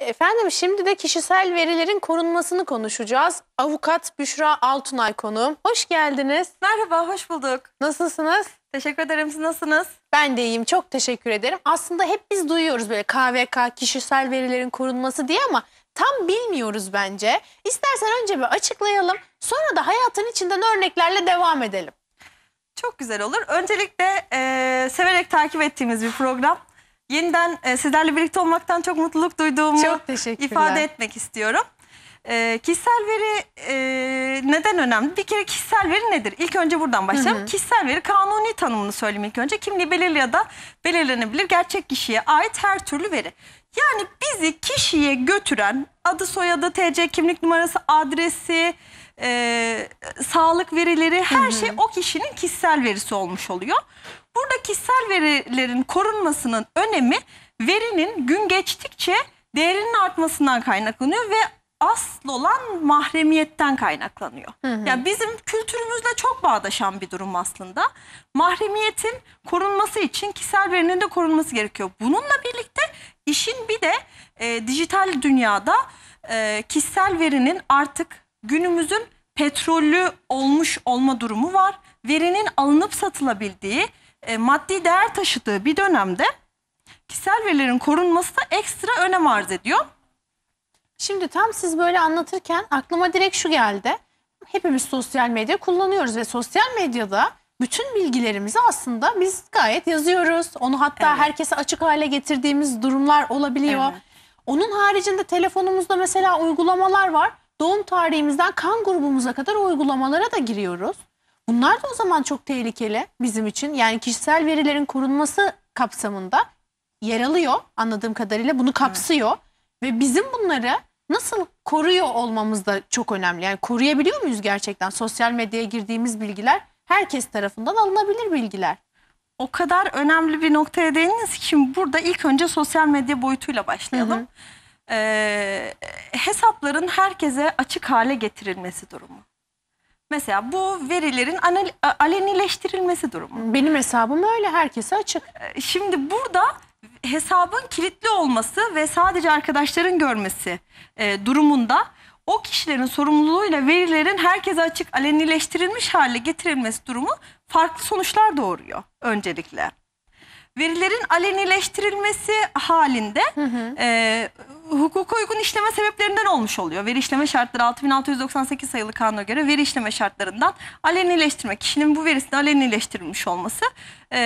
Efendim şimdi de kişisel verilerin korunmasını konuşacağız. Avukat Büşra Altunay konuğum. Hoş geldiniz. Merhaba, hoş bulduk. Nasılsınız? Teşekkür ederim, siz nasılsınız? Ben de iyiyim, çok teşekkür ederim. Aslında hep biz duyuyoruz böyle KVK, kişisel verilerin korunması diye ama tam bilmiyoruz bence. İstersen önce bir açıklayalım, sonra da hayatın içinden örneklerle devam edelim. Çok güzel olur. Öncelikle e, severek takip ettiğimiz bir program yeniden e, sizlerle birlikte olmaktan çok mutluluk duyduğumu çok ifade etmek istiyorum. E, kişisel veri e, neden önemli? Bir kere kişisel veri nedir? İlk önce buradan başlayalım. Hı hı. Kişisel veri kanuni tanımını söyleyeyim ilk önce. Kimliği belirli ya da belirlenebilir gerçek kişiye ait her türlü veri. Yani bizi kişiye götüren adı soyadı, TC kimlik numarası, adresi, e, sağlık verileri her hı hı. şey o kişinin kişisel verisi olmuş oluyor. Burada kişisel verilerin korunmasının önemi verinin gün geçtikçe değerinin artmasından kaynaklanıyor ve asıl olan mahremiyetten kaynaklanıyor. Hı hı. Yani bizim kültürümüzle çok bağdaşan bir durum aslında. Mahremiyetin korunması için kişisel verinin de korunması gerekiyor. Bununla birlikte işin bir de e, dijital dünyada e, kişisel verinin artık günümüzün petrollü olmuş olma durumu var. Verinin alınıp satılabildiği, e, maddi değer taşıdığı bir dönemde kişisel verilerin korunması da ekstra önem arz ediyor. Şimdi tam siz böyle anlatırken aklıma direkt şu geldi. Hepimiz sosyal medya kullanıyoruz ve sosyal medyada bütün bilgilerimizi aslında biz gayet yazıyoruz. Onu hatta evet. herkese açık hale getirdiğimiz durumlar olabiliyor. Evet. Onun haricinde telefonumuzda mesela uygulamalar var. Doğum tarihimizden kan grubumuza kadar uygulamalara da giriyoruz. Bunlar da o zaman çok tehlikeli bizim için. Yani kişisel verilerin korunması kapsamında yer alıyor anladığım kadarıyla. Bunu kapsıyor. Evet. Ve bizim bunları nasıl koruyor olmamız da çok önemli. Yani koruyabiliyor muyuz gerçekten? Sosyal medyaya girdiğimiz bilgiler herkes tarafından alınabilir bilgiler. O kadar önemli bir noktaya değiniz ki şimdi burada ilk önce sosyal medya boyutuyla başlayalım. Hı hı. Ee, hesapların herkese açık hale getirilmesi durumu. Mesela bu verilerin alenileştirilmesi durumu. Benim hesabım öyle herkese açık. Ee, şimdi burada hesabın kilitli olması ve sadece arkadaşların görmesi e, durumunda o kişilerin sorumluluğuyla verilerin herkese açık alenileştirilmiş hale getirilmesi durumu farklı sonuçlar doğuruyor öncelikle. Verilerin alenileştirilmesi halinde hı hı. E, hukuka uygun işleme sebeplerinden olmuş oluyor. Veri işleme şartları 6698 sayılı kanuna göre veri işleme şartlarından alenileştirme, kişinin bu verisini alenileştirilmiş olması e,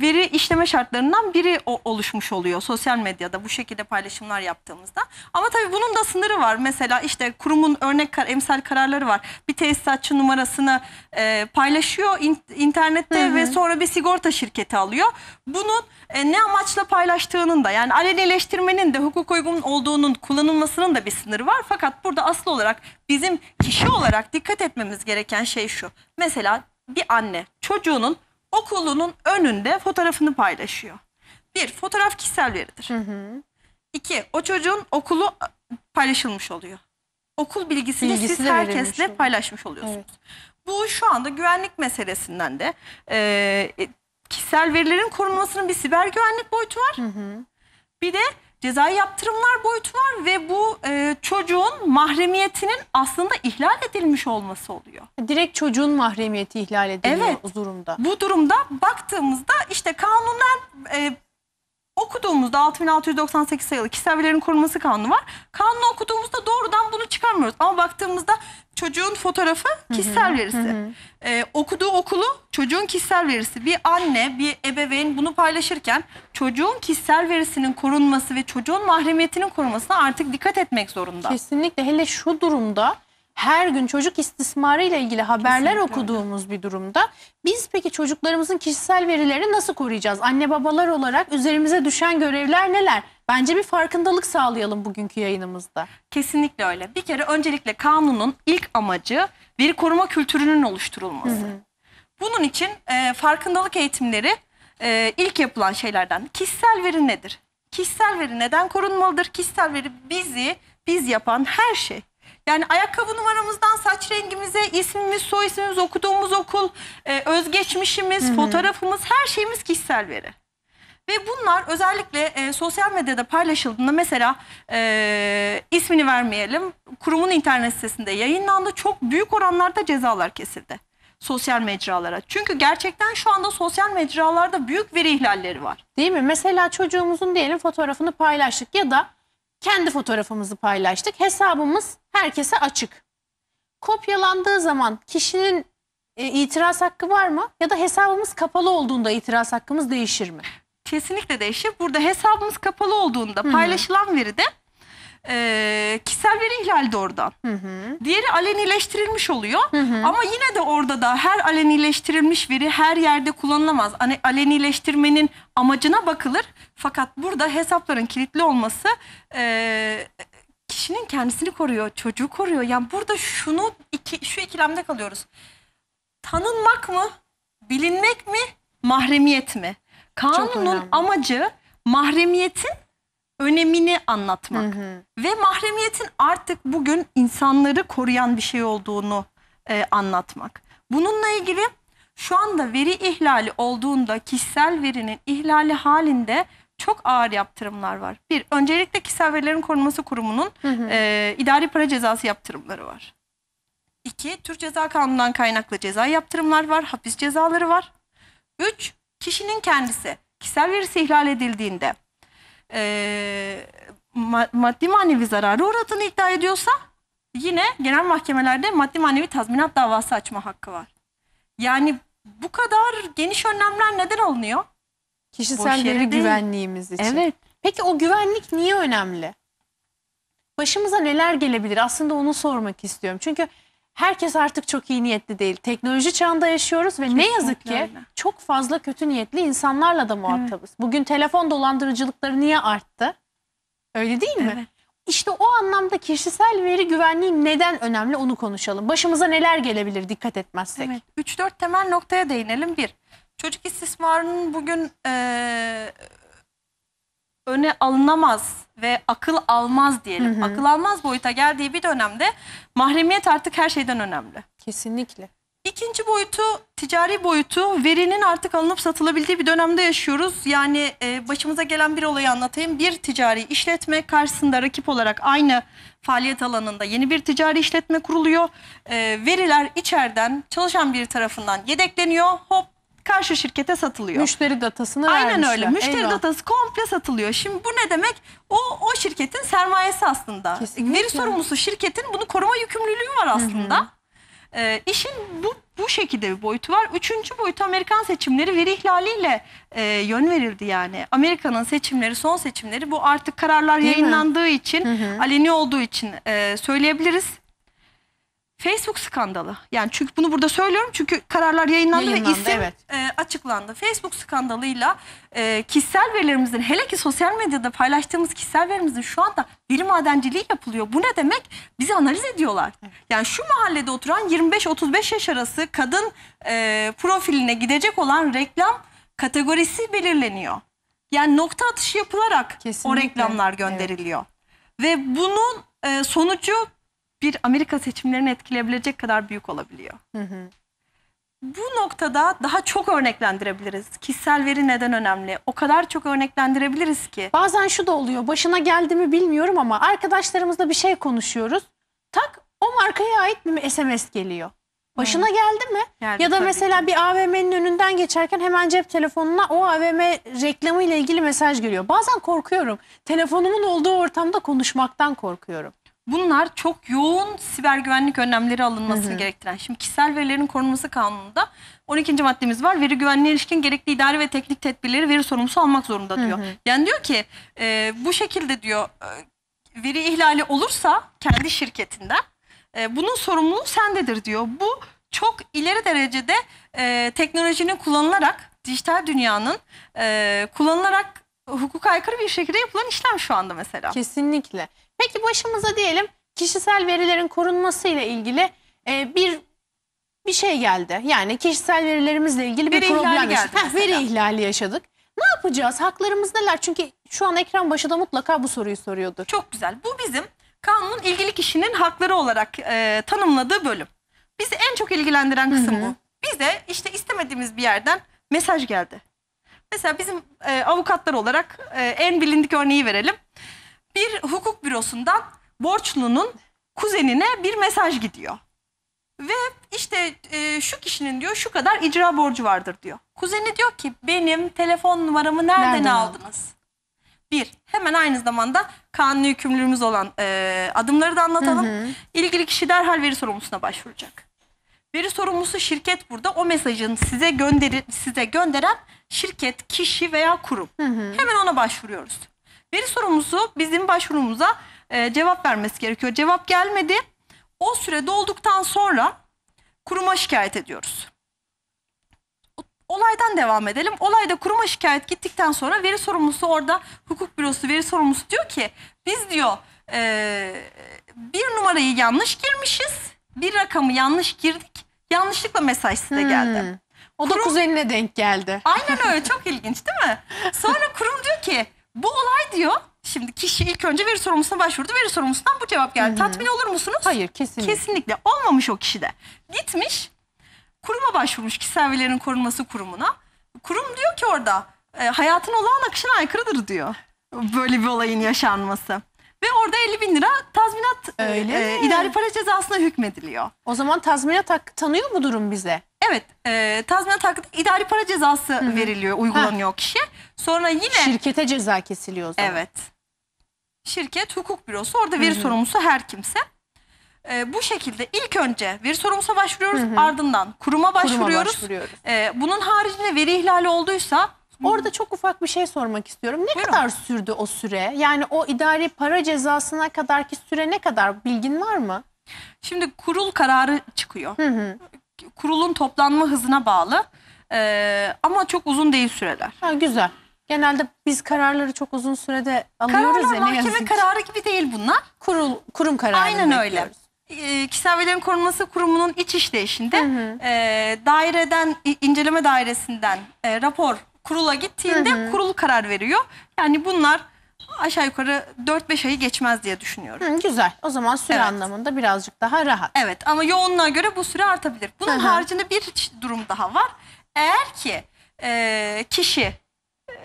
veri işleme şartlarından biri o, oluşmuş oluyor sosyal medyada bu şekilde paylaşımlar yaptığımızda. Ama tabii bunun da sınırı var. Mesela işte kurumun örnek kar, emsal kararları var. Bir tesisatçı numarasını e, paylaşıyor in, internette hı hı. ve sonra bir sigorta şirketi alıyor. Bunun e, ne amaçla paylaştığının da yani alenileştirmenin de hukuk uygun olduğunun kullanılmasının da bir sınırı var. Fakat burada asıl olarak bizim kişi olarak dikkat etmemiz gereken şey şu. Mesela bir anne çocuğunun okulunun önünde fotoğrafını paylaşıyor. Bir, fotoğraf kişisel veridir. Hı hı. İki, o çocuğun okulu paylaşılmış oluyor. Okul bilgisini Bilgisi siz herkesle paylaşmış oluyorsunuz. Evet. Bu şu anda güvenlik meselesinden de e, e, kişisel verilerin korunmasının bir siber güvenlik boyutu var. Hı hı. Bir de cezai yaptırımlar boyutu var ve bu e, çocuğun mahremiyetinin aslında ihlal edilmiş olması oluyor. Direkt çocuğun mahremiyeti ihlal ediliyor Evet. bu durumda. Bu durumda baktığımızda işte kanunlar. e, okuduğumuzda 6698 sayılı kişisel verilerin korunması kanunu var. Kanunu okuduğumuzda doğrudan bunu çıkarmıyoruz. Ama baktığımızda çocuğun fotoğrafı kişisel verisi. Ee, okuduğu okulu çocuğun kişisel verisi. Bir anne, bir ebeveyn bunu paylaşırken çocuğun kişisel verisinin korunması ve çocuğun mahremiyetinin korunmasına artık dikkat etmek zorunda. Kesinlikle hele şu durumda her gün çocuk istismarı ile ilgili haberler Kesinlikle okuduğumuz öyle. bir durumda biz peki çocuklarımızın kişisel verileri nasıl koruyacağız? Anne babalar olarak üzerimize düşen görevler neler? Bence bir farkındalık sağlayalım bugünkü yayınımızda. Kesinlikle öyle. Bir kere öncelikle kanunun ilk amacı veri koruma kültürünün oluşturulması. Hı hı. Bunun için e, farkındalık eğitimleri e, ilk yapılan şeylerden. Kişisel veri nedir? Kişisel veri neden korunmalıdır? Kişisel veri bizi biz yapan her şey. Yani ayakkabı numaramızdan saç rengimize, ismimiz, soy ismimiz, okuduğumuz okul, e, özgeçmişimiz, Hı -hı. fotoğrafımız her şeyimiz kişisel veri. Ve bunlar özellikle e, sosyal medyada paylaşıldığında mesela e, ismini vermeyelim kurumun internet sitesinde yayınlandı çok büyük oranlarda cezalar kesildi sosyal mecralara. Çünkü gerçekten şu anda sosyal mecralarda büyük veri ihlalleri var. Değil mi? Mesela çocuğumuzun diyelim fotoğrafını paylaştık ya da kendi fotoğrafımızı paylaştık. Hesabımız herkese açık. Kopyalandığı zaman kişinin e, itiraz hakkı var mı? Ya da hesabımız kapalı olduğunda itiraz hakkımız değişir mi? Kesinlikle değişir. Burada hesabımız kapalı olduğunda Hı-hı. paylaşılan veride e, kişisel veri ihlali de oradan. Hı hı. Diğeri alenileştirilmiş oluyor. Hı hı. Ama yine de orada da her alenileştirilmiş veri her yerde kullanılamaz. Hani alenileştirmenin amacına bakılır. Fakat burada hesapların kilitli olması e, kişinin kendisini koruyor, çocuğu koruyor. Yani burada şunu iki, şu ikilemde kalıyoruz. Tanınmak mı, bilinmek mi, mahremiyet mi? Kanunun amacı mahremiyetin önemini anlatmak. Hı hı. Ve mahremiyetin artık bugün insanları koruyan bir şey olduğunu e, anlatmak. Bununla ilgili şu anda veri ihlali olduğunda kişisel verinin ihlali halinde çok ağır yaptırımlar var. Bir, öncelikle kişisel verilerin korunması kurumunun hı hı. E, idari para cezası yaptırımları var. İki, Türk Ceza Kanunu'ndan kaynaklı ceza yaptırımlar var, hapis cezaları var. Üç, kişinin kendisi kişisel verisi ihlal edildiğinde e, maddi manevi zararı uğradığını iddia ediyorsa yine genel mahkemelerde maddi manevi tazminat davası açma hakkı var. Yani bu kadar geniş önlemler neden alınıyor? Kişisel veri güvenliğimiz için. Evet. Peki o güvenlik niye önemli? Başımıza neler gelebilir? Aslında onu sormak istiyorum. Çünkü herkes artık çok iyi niyetli değil. Teknoloji çağında yaşıyoruz ve ne yazık ki öyle. çok fazla kötü niyetli insanlarla da muhatabız. Bugün telefon dolandırıcılıkları niye arttı? Öyle değil mi? Evet. İşte o anlamda kişisel veri güvenliği neden önemli onu konuşalım. Başımıza neler gelebilir dikkat etmezsek. Evet. 3-4 temel noktaya değinelim. Bir, Çocuk istismarının bugün e, öne alınamaz ve akıl almaz diyelim. Hı hı. Akıl almaz boyuta geldiği bir dönemde mahremiyet artık her şeyden önemli. Kesinlikle. İkinci boyutu ticari boyutu verinin artık alınıp satılabildiği bir dönemde yaşıyoruz. Yani e, başımıza gelen bir olayı anlatayım. Bir ticari işletme karşısında rakip olarak aynı faaliyet alanında yeni bir ticari işletme kuruluyor. E, veriler içeriden çalışan bir tarafından yedekleniyor. Hop karşı şirkete satılıyor. Müşteri datasını Aynen vermişler. öyle. Müşteri Eyvah. datası komple satılıyor. Şimdi bu ne demek? O o şirketin sermayesi aslında. Kesinlikle. Veri sorumlusu şirketin bunu koruma yükümlülüğü var aslında. Hı hı. Ee, bu, bu şekilde bir boyutu var. Üçüncü boyut Amerikan seçimleri veri ihlaliyle e, yön verildi yani. Amerika'nın seçimleri, son seçimleri bu artık kararlar Değil yayınlandığı mi? için, hı hı. aleni olduğu için e, söyleyebiliriz. Facebook skandalı. Yani çünkü bunu burada söylüyorum çünkü kararlar yayınlandı, Yayınlandı, ve isim evet. e, açıklandı. Facebook skandalıyla e, kişisel verilerimizin hele ki sosyal medyada paylaştığımız kişisel verilerimizin şu anda veri madenciliği yapılıyor. Bu ne demek? Bizi analiz ediyorlar. Yani şu mahallede oturan 25-35 yaş arası kadın e, profiline gidecek olan reklam kategorisi belirleniyor. Yani nokta atışı yapılarak Kesinlikle. o reklamlar gönderiliyor. Ve bunun e, sonucu bir Amerika seçimlerini etkileyebilecek kadar büyük olabiliyor. Hı hı. Bu noktada daha çok örneklendirebiliriz. Kişisel veri neden önemli? O kadar çok örneklendirebiliriz ki. Bazen şu da oluyor. Başına geldi mi bilmiyorum ama arkadaşlarımızla bir şey konuşuyoruz. Tak o markaya ait bir SMS geliyor. Başına hmm. geldi mi? Geldi, ya da mesela ki. bir AVM'nin önünden geçerken hemen cep telefonuna o AVM reklamı ile ilgili mesaj geliyor. Bazen korkuyorum. Telefonumun olduğu ortamda konuşmaktan korkuyorum. Bunlar çok yoğun siber güvenlik önlemleri alınmasını gerektiren. Şimdi kişisel verilerin korunması kanununda 12. maddemiz var. Veri güvenliğe ilişkin gerekli idari ve teknik tedbirleri veri sorumlusu almak zorunda diyor. Yani diyor ki e, bu şekilde diyor e, veri ihlali olursa kendi şirketinden e, bunun sorumluluğu sendedir diyor. Bu çok ileri derecede e, teknolojinin kullanılarak dijital dünyanın e, kullanılarak hukuka aykırı bir şekilde yapılan işlem şu anda mesela. Kesinlikle. Peki başımıza diyelim kişisel verilerin korunması ile ilgili e, bir bir şey geldi. Yani kişisel verilerimizle ilgili veri bir problem yaşadık. Heh, veri ihlali yaşadık. Ne yapacağız? Haklarımız neler? Çünkü şu an ekran başında mutlaka bu soruyu soruyordur. Çok güzel. Bu bizim kanun ilgili kişinin hakları olarak e, tanımladığı bölüm. Bizi en çok ilgilendiren kısım Hı -hı. bu. Bize işte istemediğimiz bir yerden mesaj geldi. Mesela bizim e, avukatlar olarak e, en bilindik örneği verelim bir hukuk bürosundan borçlunun kuzenine bir mesaj gidiyor. Ve işte e, şu kişinin diyor şu kadar icra borcu vardır diyor. Kuzeni diyor ki benim telefon numaramı nereden, nereden aldınız? Aldın? Bir, hemen aynı zamanda kanuni hükümlülüğümüz olan e, adımları da anlatalım. Hı hı. İlgili kişi derhal veri sorumlusuna başvuracak. Veri sorumlusu şirket burada. O mesajın size gönderi size gönderen şirket, kişi veya kurum. Hı hı. Hemen ona başvuruyoruz. Veri sorumlusu bizim başvurumuza e, cevap vermesi gerekiyor. Cevap gelmedi. O süre dolduktan sonra kuruma şikayet ediyoruz. Olaydan devam edelim. Olayda kuruma şikayet gittikten sonra veri sorumlusu orada hukuk bürosu veri sorumlusu diyor ki biz diyor e, bir numarayı yanlış girmişiz. Bir rakamı yanlış girdik. Yanlışlıkla mesaj size geldi. Hmm. O da kurum, kuzenine denk geldi. Aynen öyle çok ilginç değil mi? Sonra kurum diyor ki bu olay diyor. Şimdi kişi ilk önce veri sorumlusuna başvurdu. Veri sorumlusundan bu cevap geldi. Hı -hı. Tatmin olur musunuz? Hayır kesinlikle. Kesinlikle olmamış o kişi de. Gitmiş kuruma başvurmuş kişisel verilerin korunması kurumuna. Kurum diyor ki orada e, hayatın olağan akışına aykırıdır diyor. Böyle bir olayın yaşanması. Ve orada 50 bin lira tazminat e, Öyle e, mi? idari para cezasına hükmediliyor. O zaman tazminat hakkı tanıyor mu durum bize? Evet e, tazminat hakkı idari para cezası Hı -hı. veriliyor, uygulanıyor Heh. kişiye. Sonra yine... Şirkete ceza kesiliyor o Evet. Şirket hukuk bürosu. Orada veri Hı -hı. sorumlusu her kimse. Ee, bu şekilde ilk önce veri sorumlusa başvuruyoruz. Hı -hı. Ardından kuruma başvuruyoruz. Kuruma başvuruyoruz. Ee, bunun haricinde veri ihlali olduysa Orada çok ufak bir şey sormak istiyorum. Ne Buyurun. kadar sürdü o süre? Yani o idari para cezasına kadarki süre ne kadar? Bilgin var mı? Şimdi kurul kararı çıkıyor. Hı hı. Kurulun toplanma hızına bağlı. Ee, ama çok uzun değil süreler. Ha, güzel. Genelde biz kararları çok uzun sürede alıyoruz Kararlar ya ne yazık mahkeme ki. kararı gibi değil bunlar. Kurul, kurum kararı. Aynen öyle. bekliyoruz. E, Kişisel Verilerin Korunması Kurumu'nun iç işleyişinde Hı hı. e, daireden, inceleme dairesinden e, rapor kurula gittiğinde kurul karar veriyor. Yani bunlar aşağı yukarı 4-5 ayı geçmez diye düşünüyorum. Hı, güzel. O zaman süre Evet. anlamında birazcık daha rahat. Evet ama yoğunluğa göre bu süre artabilir. Bunun Hı hı. haricinde bir durum daha var. Eğer ki e, kişi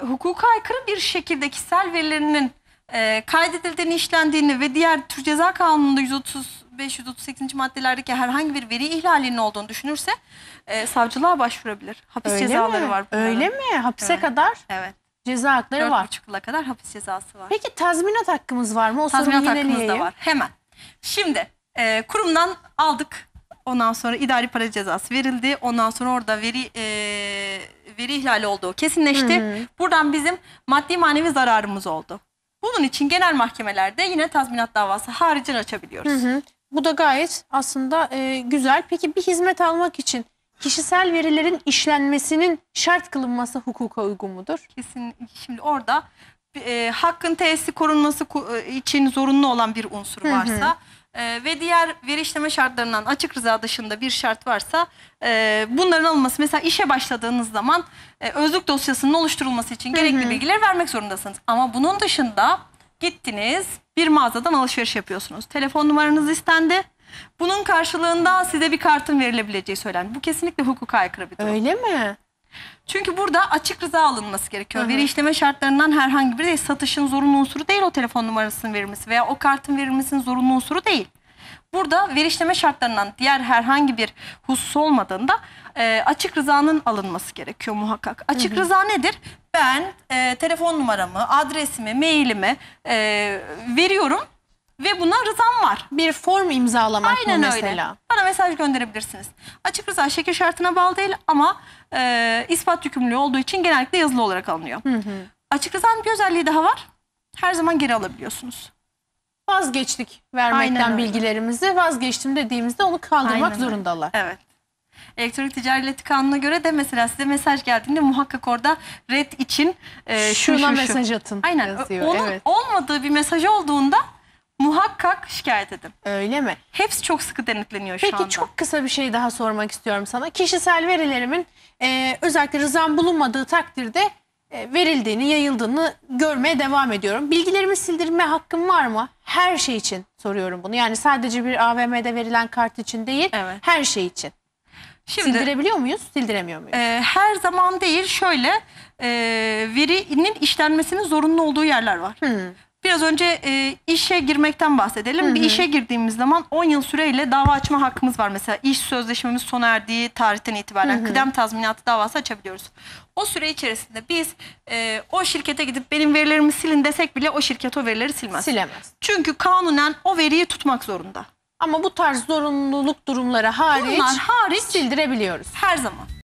hukuka aykırı bir şekilde kişisel verilerinin e, kaydedildiğini, işlendiğini ve diğer tür Ceza Kanunu'nda 135 138. maddelerdeki herhangi bir veri ihlalinin olduğunu düşünürse e, savcılığa başvurabilir. Hapis Öyle cezaları mi? var. Bunların. Öyle mi? Hapse evet. kadar? Evet. Ceza hakları var. 4,5 yıla kadar hapis cezası var. Peki tazminat hakkımız var mı? O tazminat hakkımız da var. Hemen. Şimdi e, kurumdan aldık Ondan sonra idari para cezası verildi. Ondan sonra orada veri e, veri ihlali olduğu kesinleşti. Hı hı. Buradan bizim maddi manevi zararımız oldu. Bunun için genel mahkemelerde yine tazminat davası haricin açabiliyoruz. Hı hı. Bu da gayet aslında e, güzel. Peki bir hizmet almak için kişisel verilerin işlenmesinin şart kılınması hukuka uygun mudur? Kesin. Şimdi orada e, hakkın tesisi korunması e, için zorunlu olan bir unsur varsa... Hı hı ee, ve diğer veri işleme şartlarından açık rıza dışında bir şart varsa e, bunların alınması mesela işe başladığınız zaman e, özlük dosyasının oluşturulması için gerekli hı hı. bilgileri vermek zorundasınız. Ama bunun dışında gittiniz bir mağazadan alışveriş yapıyorsunuz. Telefon numaranız istendi. Bunun karşılığında size bir kartın verilebileceği söylendi. Bu kesinlikle hukuka aykırı bir durum. Öyle mi? Çünkü burada açık rıza alınması gerekiyor. Hı hı. Veri işleme şartlarından herhangi biri değil. Satışın zorunlu unsuru değil o telefon numarasının verilmesi veya o kartın verilmesinin zorunlu unsuru değil. Burada veri işleme şartlarından diğer herhangi bir husus olmadığında e, açık rızanın alınması gerekiyor muhakkak. Açık hı hı. rıza nedir? Ben e, telefon numaramı, adresimi, mailimi e, veriyorum ve buna rızam var. Bir form imzalamak Aynen mı mesela? Öyle. Bana mesaj gönderebilirsiniz. Açık rıza şekil şartına bağlı değil ama e, ispat yükümlülüğü olduğu için genellikle yazılı olarak alınıyor. Hı hı. Açık rızanın bir özelliği daha var. Her zaman geri alabiliyorsunuz. Vazgeçtik vermekten bilgilerimizi. Vazgeçtim dediğimizde onu kaldırmak Aynen zorundalar. Evet. Elektronik Ticaret Kanunu'na göre de mesela size mesaj geldiğinde muhakkak orada red için e, şuna şu, şu. mesaj atın. Aynen. Yazıyor, Onun evet. olmadığı bir mesaj olduğunda Muhakkak şikayet edin. Öyle mi? Hepsi çok sıkı denetleniyor şu Peki, anda. Peki çok kısa bir şey daha sormak istiyorum sana. Kişisel verilerimin e, özellikle rızan bulunmadığı takdirde e, verildiğini, yayıldığını görmeye devam ediyorum. Bilgilerimi sildirme hakkım var mı? Her şey için soruyorum bunu. Yani sadece bir AVM'de verilen kart için değil, evet. her şey için. Şimdi, Sildirebiliyor muyuz, sildiremiyor muyuz? E, her zaman değil. Şöyle e, verinin işlenmesinin zorunlu olduğu yerler var. Hmm. Biraz önce e, işe girmekten bahsedelim. Hı hı. Bir işe girdiğimiz zaman 10 yıl süreyle dava açma hakkımız var. Mesela iş sözleşmemiz sona erdiği tarihten itibaren hı hı. kıdem tazminatı davası açabiliyoruz. O süre içerisinde biz e, o şirkete gidip benim verilerimi silin desek bile o şirket o verileri silmez. Silemez. Çünkü kanunen o veriyi tutmak zorunda. Ama bu tarz zorunluluk durumları hariç, Bunlar hariç sildirebiliyoruz. Her zaman.